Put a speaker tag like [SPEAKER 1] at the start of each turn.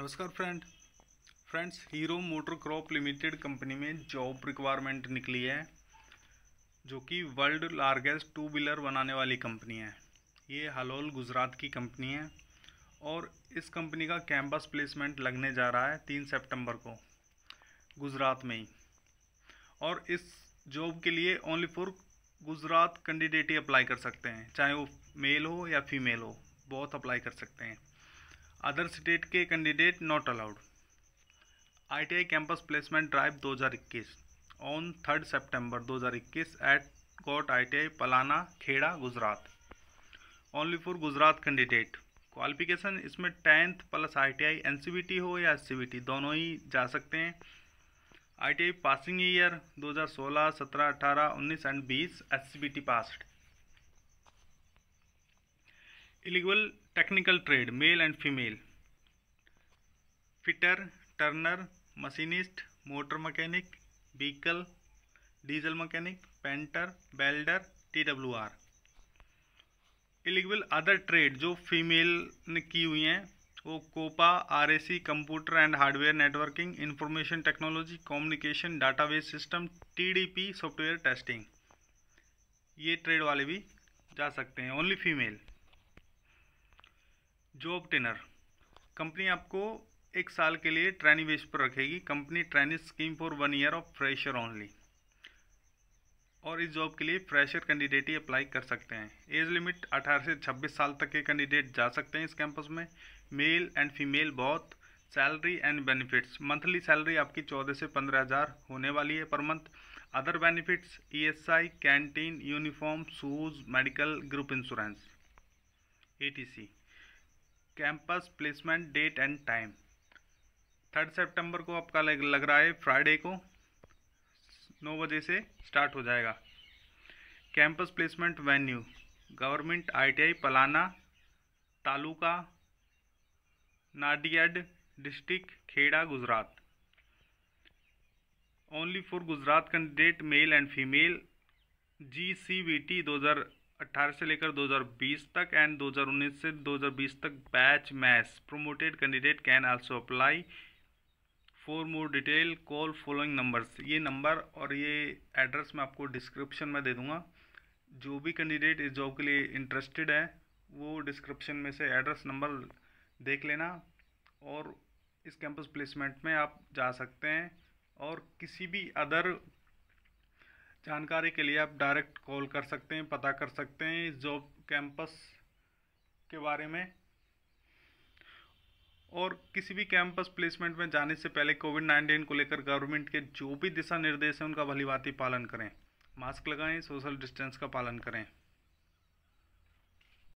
[SPEAKER 1] नमस्कार friend friends Hero motor corp limited company में job requirement निकली है जो कि वर्ल्ड लार्जेस्ट टू व्हीलर बनाने वाली कंपनी है ये हलोल गुजरात की कंपनी है और इस कंपनी का कैंपस प्लेसमेंट लगने जा रहा है तीन सितंबर को गुजरात में ही और इस जॉब के लिए ओनली फॉर गुजरात कैंडिडेट ही अप्लाई कर सकते हैं चाहे वो मेल हो या फीमेल हो बहुत अप्लाई कर सकते हैं अदर स्टेट के candidate not allowed ITI campus placement drive 2021 on third September 2021 at govt ITI Palana Kheda Gujarat only for Gujarat candidate qualification इसमें टेंथ प्लस आईटीआई एनसीबीटी हो या एस दोनों ही जा सकते हैं ITI passing year 2016, 17, 18, 19 and 20 T pass eligible technical trade male and female fitter turner machinist motor mechanic vehicle diesel mechanic painter welder T W R eligible other trade जो female ने की हुई हैं वो COPA RAC computer and hardware networking information technology communication database system TDP software testing ये trade वाले भी जा सकते हैं only female job trainer company आपको एक साल के लिए ट्रेनी बेस पर रखेगी company training scheme for one year of fresher only और इस जॉब के लिए फ्रेशर कैंडिडेट ही अप्लाई कर सकते हैं एज लिमिट 18 से 26 साल तक के कैंडिडेट जा सकते हैं इस कैंपस में मेल एंड फीमेल बहुत salary and benefits monthly salary आपकी चौदह से पंद्रह हज़ार होने वाली है per month other benefits ESI e canteen uniform shoes medical group insurance ETC campus placement date and time third सितंबर को आपका लग, लग रहा है फ्राइडे को नौ बजे से स्टार्ट हो जाएगा campus placement venue government ITI Palana taluka Nadiad district Kheda Gujarat only for Gujarat candidate male and female G C B T दो हज़ार 2018 से लेकर 2020 तक एंड 2019 से 2020 तक batch match promoted candidate can also apply for more detail call following numbers ये नंबर और ये एड्रेस मैं आपको डिस्क्रिप्शन में दे दूंगा जो भी कैंडिडेट इस जॉब के लिए इंटरेस्टेड है वो डिस्क्रिप्शन में से एड्रेस नंबर देख लेना और इस कैंपस प्लेसमेंट में आप जा सकते हैं और किसी भी अदर जानकारी के लिए आप डायरेक्ट कॉल कर सकते हैं पता कर सकते हैं इस जॉब कैंपस के बारे में और किसी भी कैंपस प्लेसमेंट में जाने से पहले कोविड नाइन्टीन को लेकर गवर्नमेंट के जो भी दिशा निर्देश हैं उनका भलीभांति पालन करें मास्क लगाएं सोशल डिस्टेंस का पालन करें